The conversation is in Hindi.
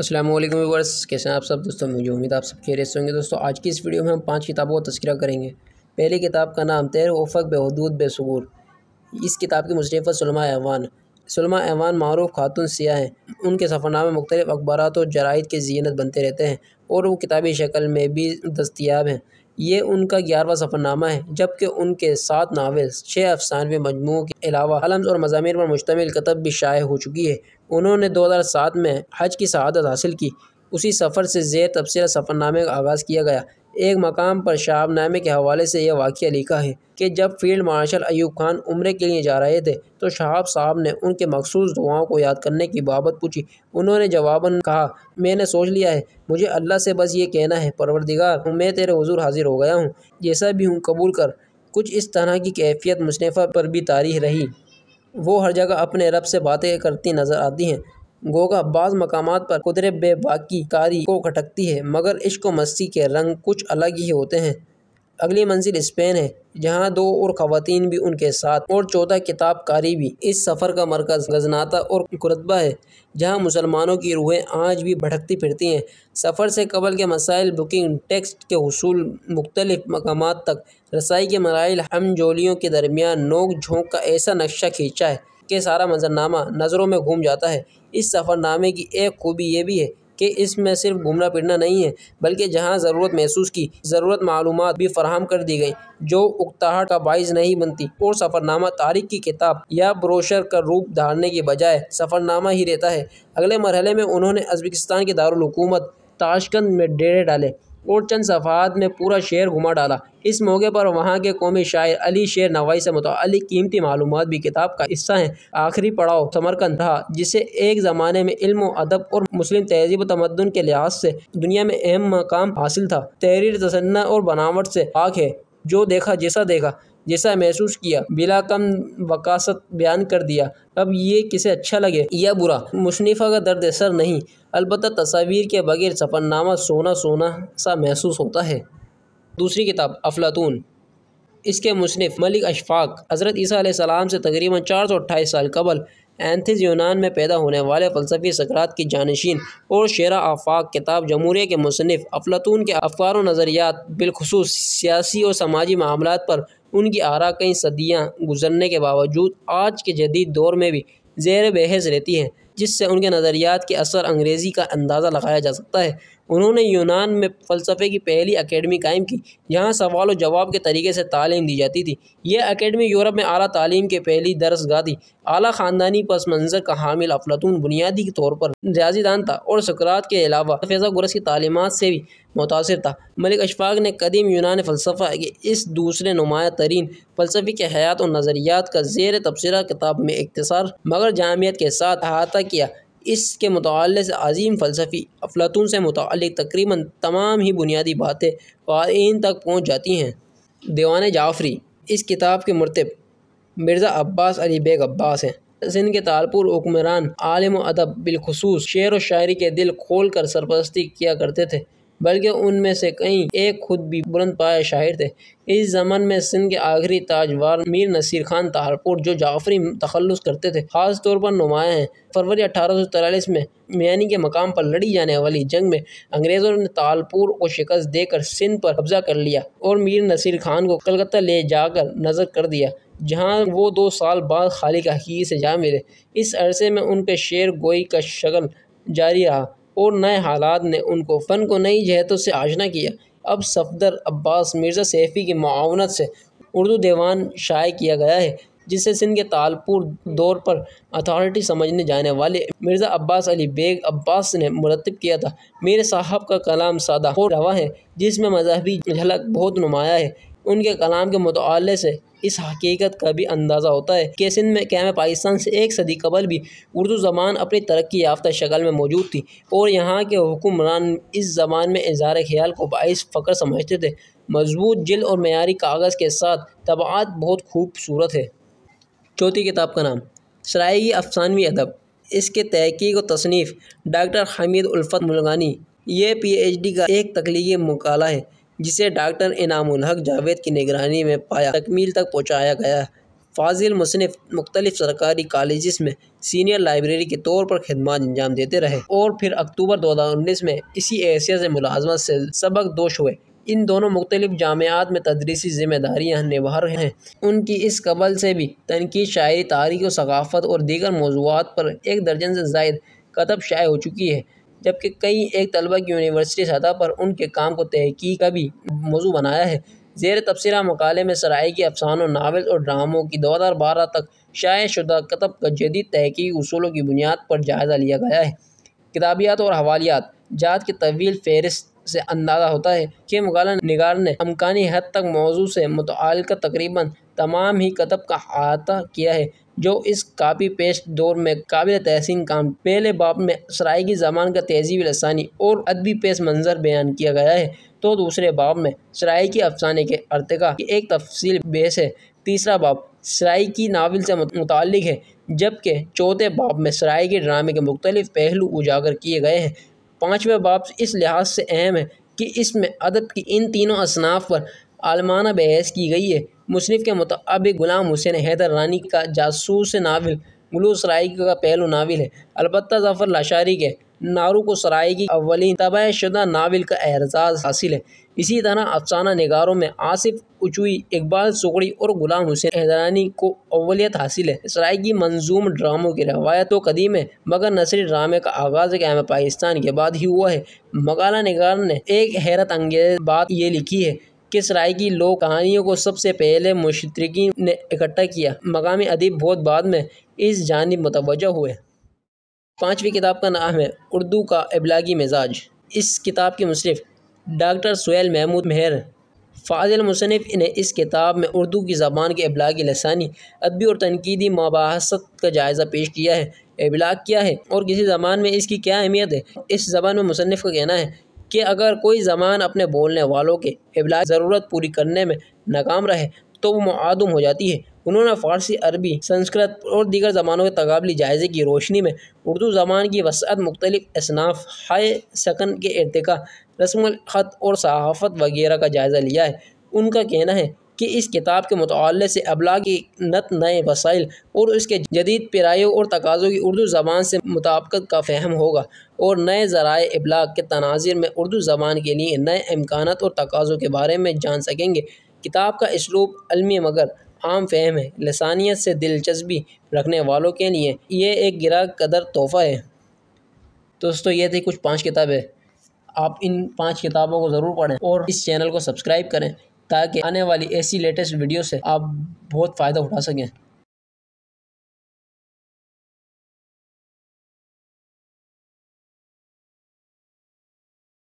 असलम व्यूवर्स कैसे हैं आप सब दोस्तों मुझे उम्मीद आप सब खेरे होंगे दोस्तों आज की इस वीडियो में हम पांच किताबों का तस्करा करेंगे पहली किताब का नाम तैर वफक बेहदूद बेसूर इस किताब की मुसनफ़त सलमा एवान सलमा एवान मरूफ खातून सियाह हैं उनके सफ़रनामे मुख्तलिफ़ अखबार और जराइद के जीनत बनते रहते हैं और वो किताबी शक्ल में भी दस्तियाब हैं ये उनका ग्यारहवा सफ़रनामा है जबकि उनके सात नावल्स छः अफसानवे मजमू के अलावा हलम्स और मजामी पर मुश्तमिल कतब भी शाये हो चुकी है उन्होंने 2007 में हज की शहादत हासिल की उसी सफ़र से ज़ैर तबसरा सफ़रनामे का आगाज़ किया गया एक मकाम पर शाहबनामे के हवाले से यह वाक़ लिखा है कि जब फील्ड मार्शल अयूब खान उम्र के लिए जा रहे थे तो शहाब साहब ने उनके मखसूस दुआओं को याद करने की बाबत पूछी उन्होंने जवाबन कहा मैंने सोच लिया है मुझे अल्लाह से बस ये कहना है परवरदिगार मैं तेरे हजूर हाजिर हो गया हूँ जैसा भी हूँ कबूल कर कुछ इस तरह की कैफियत मुशनफा पर भी तारी रही वो हर जगह अपने रब से बातें करती नज़र आती हैं गोगा बाज़ मकाम पर कुदरत बेबाकी कारी को खटकती है मगर इश्क मस्ती के रंग कुछ अलग ही होते हैं अगली मंजिल स्पेन है जहाँ दो और खातन भी उनके साथ और चौथा किताब कारी भी इस सफ़र का मरकज़ गजनाता और कुरतबा है जहाँ मुसलमानों की रूहें आज भी भटकती फिरती हैं सफ़र से कबल के मसाइल बुकिंग टेक्स्ट के हसूल मुख्तलिफ मकाम तक रसाई के मराइल हम जोलियों के दरमियान नोक झोंक का ऐसा नक्शा खींचा है कि सारा मंजरनामा नज़रों में घूम जाता है इस सफ़रनामे की एक खूबी यह भी है कि इसमें सिर्फ घूमना फिरना नहीं है बल्कि जहाँ ज़रूरत महसूस की ज़रूरत मालूम भी फराहम कर दी गई जो उकताहट का बायस नहीं बनती और सफ़रनामा तारीख की किताब या ब्रोशर का रूप धारने के बजाय सफ़रनामा ही रहता है अगले मरहले में उन्होंने अजबकिस्तान के दारकूमत ताशकंद में डेरे डाले और चंद सफ़ात में पूरा शेर घुमा डाला इस मौके पर वहाँ के कौमी शायर अली शेर नवाई से मुतल कीमती मालूम भी किताब का हिस्सा हैं आखिरी पड़ाव समरकंद था जिसे एक ज़माने में इल्म अदब और मुस्लिम तहजीब तमदन के लिहाज से दुनिया में अहम मकाम हासिल था तहरीर तसन्ना और बनावट से पाक है जो देखा जैसा देखा जैसा महसूस किया बिला कम वकासत बयान कर दिया अब ये किसे अच्छा लगे या बुरा मुशनफ़ा का दर्द सर नहीं अलबत् तस्वीर के बगैर सफ़रनामा सोना सोना सा महसूस होता है दूसरी किताब अफलातून इसके मुशनफ़ मलिक अशफाक हज़रत ईसा सलाम से तकरीबन चार सौ अट्ठाईस साल कबल एंथिस यूनान में पैदा होने वाले फ़लसफ़ी सकरात की जानशीन और शेर आफाक किताब जमूरी के मुसनफ़ अफलातून के अफकार व नज़रियात बिलखसूस सियासी और समाजी मामलों पर उनकी आरा कई सदियाँ गुजरने के बावजूद आज के जदीद दौर में भी जेर बहस रहती हैं जिससे उनके नज़रियात के असर अंग्रेज़ी का अंदाज़ा लगाया जा सकता है उन्होंने यूनान में फ़लसफ़े की पहली अकेडमी कायम की जहाँ सवाल और जवाब के तरीके से तालीम दी जाती थी यह अकेडमी यूरोप में अली तालीम के पहली दरस गाह थी अली ख़ानदानी पस मंज़र का हामिल अफलातून बुनियादी के तौर पर रियाजीदान था और सकरात के अलावा फैज़ा गुरस की तालीमत से भी मुतासर था मलिक अशफाक ने कदीम यूनान फ़लसफ़ा के इस दूसरे नुमाया तरीन फ़लसफ़े के हयात और नज़रियात का जेर तबसरा किताब में इकतसार मगर जामियत के साथ अहाता किया इसके मुतल से अजीम फ़लसफ़ी अफलातून से मुतल तकरीबन तमाम ही बुनियादी बातें क़ारीन तक पहुँच जाती हैं दीवान जाफरी इस किताब के मरतब मिर्ज़ा अब्बास अली बेग अब्बास हैं सिंध के तालपुर हुक्मरान आलम अदब बिलखसूस शेर व शायरी के दिल खोल कर सरपरस्ती किया करते थे बल्कि उनमें से कई एक खुद भी बुलंद पाए शायर थे इस जमन में सिंध के आखिरी ताजवार मीर नसीर खान तारपुर जो जाफरी तखलस करते थे ख़ास तौर पर नुमाएँ हैं फरवरी अठारह सौ तिरालीस में मियानी के मकाम पर लड़ी जाने वाली जंग में अंग्रेज़ों ने तालपुर को शिकस्त देकर सिंध पर कब्जा कर लिया और मीर नसीर खान को कलकत्ता ले जाकर नजर कर दिया जहाँ वो दो साल बाद खाली का हकीर से जा मिले इस अरसे में उनके शेर गोई का शगल जारी रहा और नए हालात ने उनको फ़न को नई जहतों से आजना किया अब सफदर अब्बास मिर्ज़ा सैफ़ी की मावनत से उर्दू दीवान शाये किया गया है जिसे सिंध के तालपुर दौर पर अथॉरिटी समझने जाने वाले मिर्ज़ा अब्बास अली बेग अब्बास ने मुरतब किया था मेरे साहब का कलाम सादा हो रहा है जिसमें मजहबी झलक बहुत नुमाया है उनके कलाम के मुताले से इस हकीकत का भी अंदाज़ा होता है कि सिंध में क्या पाकिस्तान से एक सदी कबल भी उर्दू ज़बान अपनी तरक्की याफ्ता शक्ल में मौजूद थी और यहाँ के हुक्मरान इस ज़बान में इजहार ख्याल को बायस फ़ख्र समझते थे मजबूत जल और मैारी कागज़ के साथ तबात बहुत खूबसूरत है चौथी किताब का नाम सराई अफसानवी अदब इसके तहकीक व तसनीफ़ डॉक्टर हमीद उल्फत मुलगानी ये पी एच डी का एक तकली मकाला है जिसे डॉक्टर इनामुल हक जावेद की निगरानी में पाया तकमील तक पहुँचाया गया फाजिल मुसनफ़ मुख्तलिफ सरकारी कॉलेज़ में सीनियर लाइब्रेरी के तौर पर खदमात अंजाम देते रहे और फिर अक्टूबर दो हज़ार उन्नीस में इसी एशिया से मुलाजमत से सबक दोष हुए इन दोनों मुख्तलिफ जामियात में तदरीसी ज़िम्मेदारियाँ निभा रहे हैं उनकी इस कबल से भी तनकीद शायरी तारीख व सकाफ़त और दीगर मौजूद पर एक दर्जन से जायद कतब शाये हो चुकी है जबकि कई एक तलबा की यूनिवर्सिटी सतह पर उनके काम को तहकी का भी मौजू बनाया है जेर तबसरा मकाले में सराय के अफसानों नावल और ड्रामों की दो हज़ार बारह तक शाये शुदा कतब का जदीद तहकी असूलों की बुनियाद पर जायज़ा लिया गया है किताबियात और हवालियात जात की तवील फहरिस्त से अंदाज़ा होता है कि मुगल निगार ने अमकानी हद तक मौजू से मुतल तकरीबन तमाम ही कतब का अहाता किया है जो इस कापी पेश दौर में काबिल तहसीन काम पहले बाप में सराइगी जबान का तहजीब लसानी और अदबी पेश मंजर बयान किया गया है तो दूसरे बाब में सरायकी अफसाने के अर्तका की एक तफसील बेस है तीसरा बाब सराय की नावल से मुतल है जबकि चौथे बाब में सराय के ड्रामे के मुख्तलिफ पहलू उजागर किए गए हैं पाँचवा बाप इस लिहाज से अहम है कि इसमें अदब की इन तीनों असनाफ पर आलमाना बहस की गई है मुसनफ़ के मुताबिक ग़ुलाम हुसैन हैदर रानी का जासूस नावल मलू सराइकी का पहलू नावल है अलबत् ज़फ़र लाशारी के नारू को सराय की अवली तबाह शुदा नावल का एहसास हासिल है इसी तरह अफसाना नगारों में आसिफ उचुई इकबाल सुकड़ी और गुलाम हुसैन हैदरानी को अवलियत हासिल है सराय की मंजूम ड्रामों की रवायत तो कदीम है मगर नसरी ड्रामे का आगाज़ क्याम पाकिस्तान के बाद ही हुआ है मकाला नगार ने एक हैरत अंगेज बात ये लिखी है किस राय की लोक कहानियों को सबसे पहले मुशतरकी ने इकट्ठा किया मकामी अदीब बहुत बाद में इस जानब मुतवजह हुए पाँचवीं किताब का नाम है उर्दू का अबलागी मिजाज इस किताब के मुशरफ डॉक्टर सुहेल महमूद मेहर फाजिल मुसनफ़ ने इस किताब में उर्दू की ज़बान के अबलाग लसानी अदबी और तनकीदी मबासत का जायज़ा पेश किया है अबलाग क्या है और किसी ज़बान में इसकी क्या अहमियत है इस ज़बान में मुसनफ़ का कहना है कि अगर कोई ज़बान अपने बोलने वालों के अबला ज़रूरत पूरी करने में नाकाम रहे तो वो मदम हो जाती है उन्होंने फ़ारसी अरबी संस्कृत और दीगर ज़बानों के तकबली जायज़े की रोशनी में उर्दू ज़बान की वसअत मुख्तलिफ़ इसनाफ हाय सकन के इरतका रस्म ख़त और सहाफ़त वगैरह का जायज़ा लिया है उनका कहना है कि इस किताब के मतलब से अबला की नत नए वसाइल और उसके जदीद पिरायों और तकाज़ों की उर्दू ज़बान से मुताबकत का फहम होगा और नए ज़राए अबलाग के तनाजिर में उर्दू ज़बान के लिए नए अम्कान और तकाज़ों के बारे में जान सकेंगे किताब का इसलूब अलमी मगर आम फहम है लसानियत से दिलचस्पी रखने वालों के लिए ये एक गिरा कदर तोहफ़ा है दोस्तों ये थी कुछ पाँच किताबें आप इन पाँच किताबों को ज़रूर पढ़ें और इस चैनल को सब्सक्राइब करें ताकि आने वाली ऐसी लेटेस्ट वीडियो से आप बहुत फ़ायदा उठा सकें